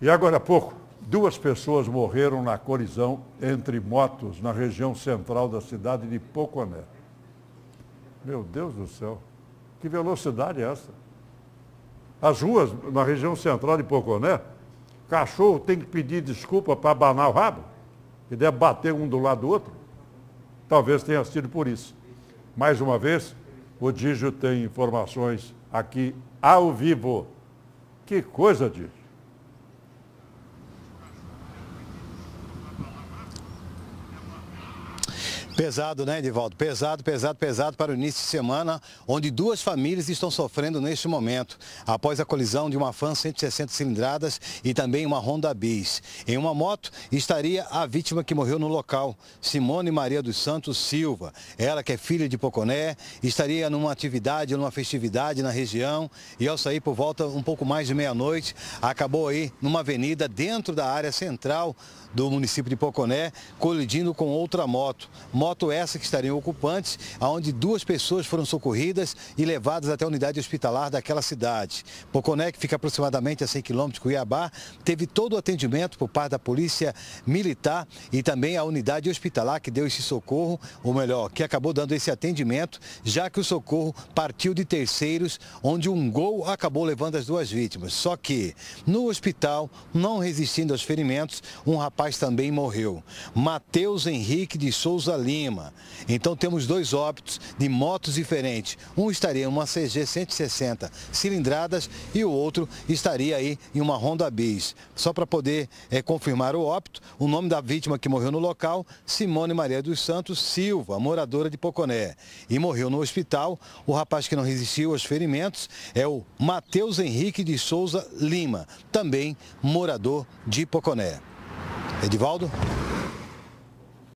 E agora há pouco, duas pessoas morreram na colisão entre motos na região central da cidade de Poconé. Meu Deus do céu, que velocidade é essa? As ruas na região central de Poconé, cachorro tem que pedir desculpa para abanar o rabo, que deve bater um do lado do outro. Talvez tenha sido por isso. Mais uma vez, o Dígio tem informações aqui ao vivo. Que coisa, Dígio. Pesado, né, Edivaldo? Pesado, pesado, pesado para o início de semana, onde duas famílias estão sofrendo neste momento, após a colisão de uma Fan 160 cilindradas e também uma Honda Bis. Em uma moto estaria a vítima que morreu no local, Simone Maria dos Santos Silva. Ela, que é filha de Poconé, estaria numa atividade, numa festividade na região e ao sair por volta um pouco mais de meia-noite, acabou aí numa avenida dentro da área central do município de Poconé, colidindo com outra moto, moto Moto essa que estariam ocupantes, aonde duas pessoas foram socorridas e levadas até a unidade hospitalar daquela cidade. Poconé, que fica aproximadamente a 100 quilômetros de Cuiabá, teve todo o atendimento por parte da Polícia Militar e também a unidade hospitalar que deu esse socorro, ou melhor, que acabou dando esse atendimento, já que o socorro partiu de terceiros, onde um gol acabou levando as duas vítimas. Só que no hospital, não resistindo aos ferimentos, um rapaz também morreu. Matheus Henrique de Souza Lima então temos dois óbitos de motos diferentes. Um estaria em uma CG 160 cilindradas e o outro estaria aí em uma Honda Bis. Só para poder é, confirmar o óbito, o nome da vítima que morreu no local, Simone Maria dos Santos Silva, moradora de Poconé. E morreu no hospital. O rapaz que não resistiu aos ferimentos é o Matheus Henrique de Souza Lima, também morador de Poconé. Edivaldo?